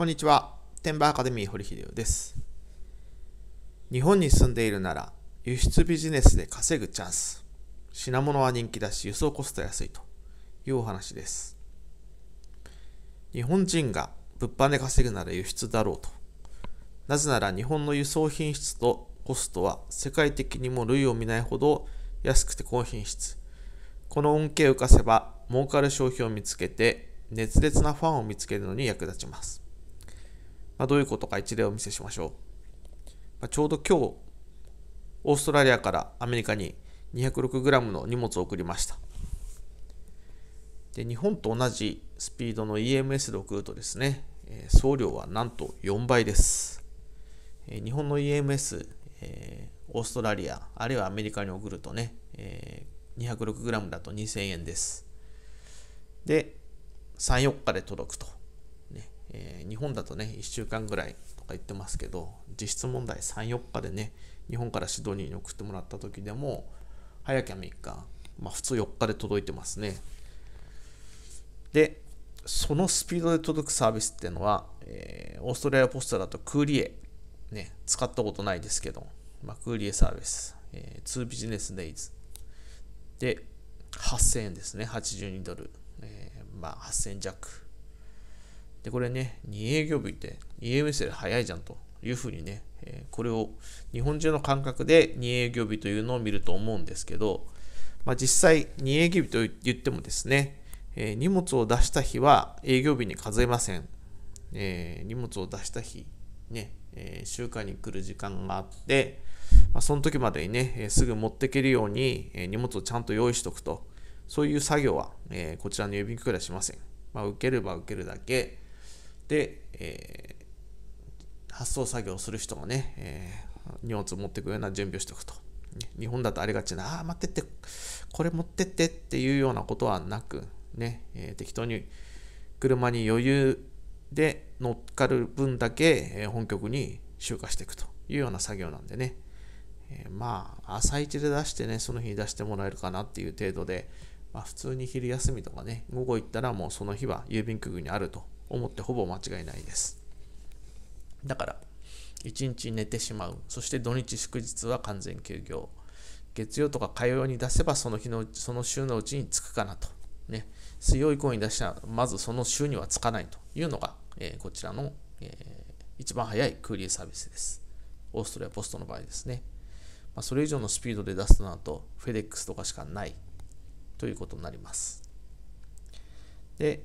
こんにちは。テンバーアカデミー堀秀夫です。日本に住んでいるなら、輸出ビジネスで稼ぐチャンス。品物は人気だし、輸送コスト安いというお話です。日本人が物販で稼ぐなら輸出だろうと。なぜなら日本の輸送品質とコストは世界的にも類を見ないほど安くて高品質。この恩恵を浮かせば儲かる商品を見つけて熱烈なファンを見つけるのに役立ちます。まあ、どういうことか一例をお見せしましょう。まあ、ちょうど今日、オーストラリアからアメリカに 206g の荷物を送りました。で日本と同じスピードの EMS で送るとですね、え送料はなんと4倍です。え日本の EMS、えオーストラリア、あるいはアメリカに送るとね、え 206g だと2000円です。で、3、4日で届くと。えー、日本だとね1週間ぐらいとか言ってますけど実質問題34日でね日本からシドニーに送ってもらった時でも早きゃ3日まあ普通4日で届いてますねでそのスピードで届くサービスっていうのは、えー、オーストラリアポストだとクーリエ、ね、使ったことないですけど、まあ、クーリエサービス、えー、2ビジネスデイズで8000円ですね82ドル、えー、まあ8000弱で、これね、2営業日って、EMS より早いじゃんというふうにね、えこれを日本中の感覚で2営業日というのを見ると思うんですけど、まあ、実際2営業日と言ってもですね、えー、荷物を出した日は営業日に数えません、えー、荷物を出した日ね、えー、週間に来る時間があって、まあ、その時までにね、えすぐ持っていけるように、え荷物をちゃんと用意しておくとそういう作業は、えこちらの郵便局ではしません、まあ、受ければ受けるだけで、えー、発送作業する人がね、えー、荷物を持っていくような準備をしておくと。日本だとありがちな、ああ、待ってって、これ持ってってっていうようなことはなく、ね、えー、適当に車に余裕で乗っかる分だけ、え本局に集荷していくというような作業なんでね、えー、まあ、朝一で出してね、その日に出してもらえるかなっていう程度で、まあ、普通に昼休みとかね、午後行ったらもうその日は郵便局にあると思ってほぼ間違いないですだから1日寝てしまうそして土日祝日は完全休業月曜とか火曜に出せばその日のその週のうちにつくかなとね水曜以降に出したらまずその週にはつかないというのが、えー、こちらの、えー、一番早いクーリーサービスですオーストラリアポストの場合ですね、まあ、それ以上のスピードで出すとなるとフェデックスとかしかないということになりますで、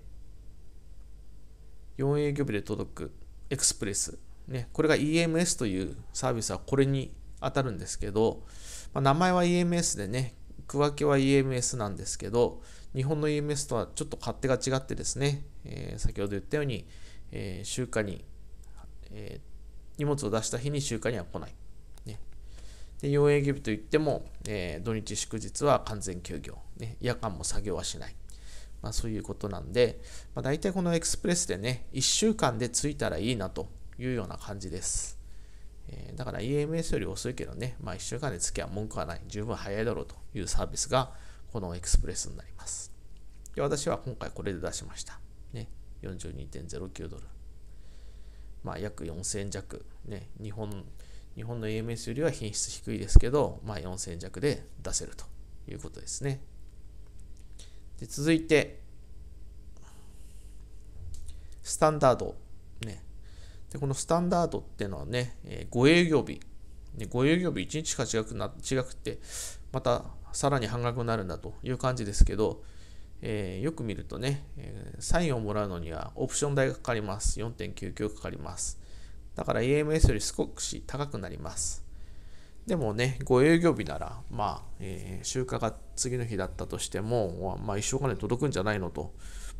4営業日で届くエクスプレス、ね、これが EMS というサービスはこれに当たるんですけど、まあ、名前は EMS でね、区分けは EMS なんですけど、日本の EMS とはちょっと勝手が違ってですね、えー、先ほど言ったように、えー、集荷に、えー、荷物を出した日に集荷には来ない。ね、で4営業日といっても、え土日祝日は完全休業、ね、夜間も作業はしない。まあ、そういうことなんで、まあ、大体このエクスプレスでね、1週間で着いたらいいなというような感じです。えー、だから EMS より遅いけどね、まあ、1週間で着きは文句はない、十分早いだろうというサービスが、このエクスプレスになります。で私は今回これで出しました。ね、42.09ドル。まあ、約4000円弱。ね、日本、日本の EMS よりは品質低いですけど、まあ、4000円弱で出せるということですね。で続いて、スタンダード。ね、でこのスタンダードっていうのはね、えー、5営業日。ね、5営業日1日しか違くな違くて、またさらに半額になるんだという感じですけど、えー、よく見るとね、えー、サインをもらうのにはオプション代がかかります。4.99かかります。だから a m s より少し高くなります。でもね、ご営業日なら、まあ、えー、集荷が次の日だったとしても、まあ、一生金届くんじゃないのと、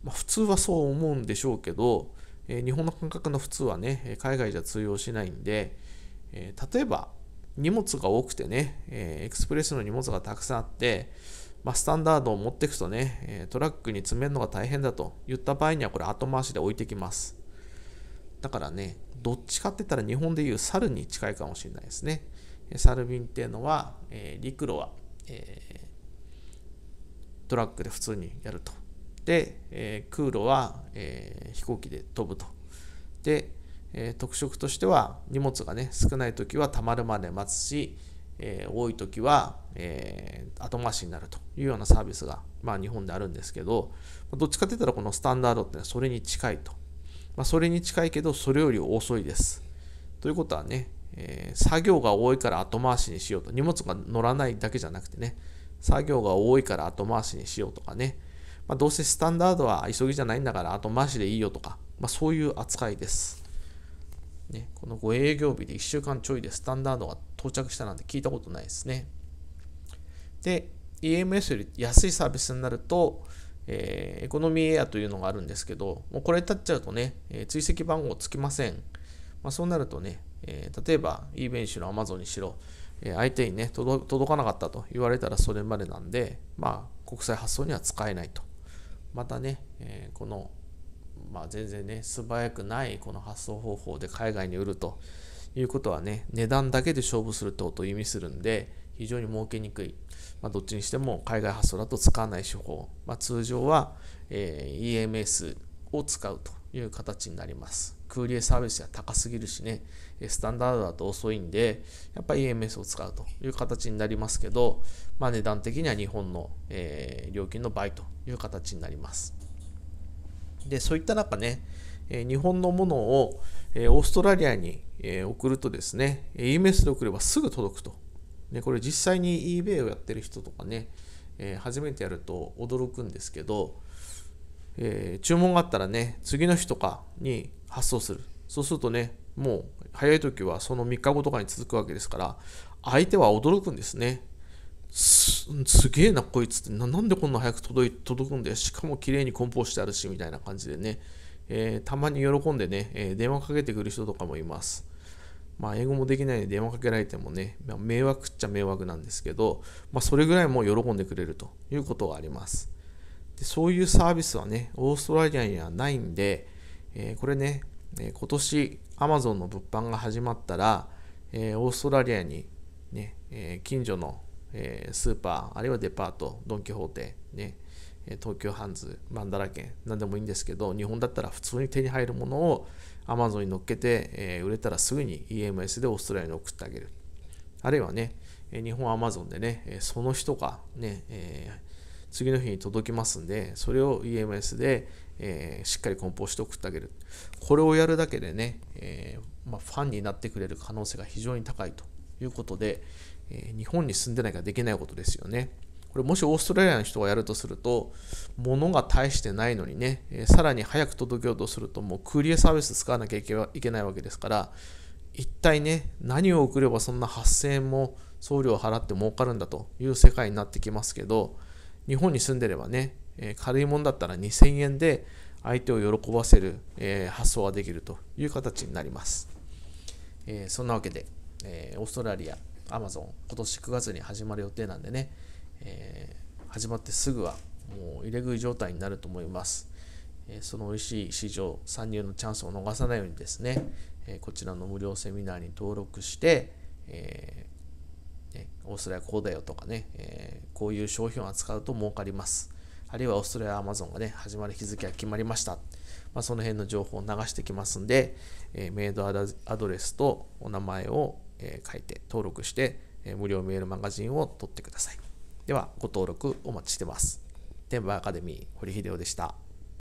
まあ、普通はそう思うんでしょうけど、えー、日本の感覚の普通はね、海外じゃ通用しないんで、えー、例えば、荷物が多くてね、えエクスプレスの荷物がたくさんあって、まあ、スタンダードを持っていくとね、えトラックに詰めるのが大変だと言った場合には、これ後回しで置いてきます。だからね、どっちかって言ったら日本でいう猿に近いかもしれないですね。サルビンっていうのは、えー、陸路は、えー、トラックで普通にやると。で、えー、空路は、えー、飛行機で飛ぶと。で、えー、特色としては荷物がね少ない時はたまるまで待つし、えー、多い時は、えー、後回しになるというようなサービスが、まあ、日本であるんですけどどっちかって言ったらこのスタンダードってそれに近いと、まあ、それに近いけどそれより遅いですということはねえー、作業が多いから後回しにしようと。荷物が乗らないだけじゃなくてね、作業が多いから後回しにしようとかね。まあ、どうせスタンダードは急ぎじゃないんだから後回しでいいよとか、まあ、そういう扱いです。ね、このご営業日で1週間ちょいでスタンダードが到着したなんて聞いたことないですね。で、EMS より安いサービスになると、えー、エコノミーエアというのがあるんですけど、もうこれ立っちゃうとね、えー、追跡番号つきません。まあ、そうなるとね、えー、例えばイーベンにしろ Amazon にしろ、えー、相手にね届、届かなかったと言われたらそれまでなんで、まあ、国際発送には使えないと。またね、えー、この、まあ、全然ね、素早くないこの発送方法で海外に売るということはね、値段だけで勝負するってことを意味するんで、非常に儲けにくい。まあ、どっちにしても海外発送だと使わない手法。まあ、通常は、えー、EMS を使うという形になります。リエサービスは高すぎるしね、スタンダードだと遅いんで、やっぱり EMS を使うという形になりますけど、まあ、値段的には日本の、えー、料金の倍という形になります。で、そういった中ね、えー、日本のものを、えー、オーストラリアに、え送るとですね、EMS で送ればすぐ届くと。ね、これ実際に eBay をやってる人とかね、え初めてやると驚くんですけど、えー、注文があったらね、次の日とかに発送する。そうするとね、もう早い時はその3日後とかに続くわけですから、相手は驚くんですね。すげえな、こいつってな、なんでこんな早く届い届くんだよ。しかも綺麗に梱包してあるし、みたいな感じでね、えー、たまに喜んでね、えー、電話かけてくる人とかもいます。まあ、英語もできないで電話かけられてもね、まあ、迷惑っちゃ迷惑なんですけど、まあ、それぐらいもう喜んでくれるということがあります。でそういうサービスはね、オーストラリアにはないんで、えー、これね、え今年 Amazon の物販が始まったら、えー、オーストラリアにね、えー、近所の、えスーパー、あるいはデパート、ドン・キホーテ、ね、東京ハンズ、マンダラなんでもいいんですけど、日本だったら普通に手に入るものを Amazon に乗っけて、え売れたらすぐに EMS でオーストラリアに送ってあげる。あるいはね、日本 Amazon でね、その人がね、え次の日に届きますんで、それを EMS で、えー、しっかり梱包して送ってあげる。これをやるだけでね、えー、まあ、ファンになってくれる可能性が非常に高いということで、えー、日本に住んでないからできないことですよね。これもしオーストラリアの人がやるとすると、物が大してないのにね、えさらに早く届けようとすると、もうクーリエサービス使わなきゃいけないわけですから、一体ね、何を送ればそんな8000円も送料を払って儲かるんだという世界になってきますけど、日本に住んでればね、えー、軽いもんだったら2000円で相手を喜ばせる、えー、発想ができるという形になります。えー、そんなわけで、えオーストラリア、アマゾン、今年9月に始まる予定なんでね、え始まってすぐはもう入れ食い状態になると思います。えその美味しい市場参入のチャンスを逃さないようにですね、えこちらの無料セミナーに登録して、えオーストラリアこうだよとかね、えー、こういう商品を扱うと儲かります。あるいはオーストラリアアマゾンがね、始まる日付が決まりました。まあ、その辺の情報を流してきますんで、えー、メイドアドレスとお名前を、えー、書いて登録して、えー、無料メールマガジンを取ってください。では、ご登録お待ちしてます。バ馬アカデミー、堀秀夫でした。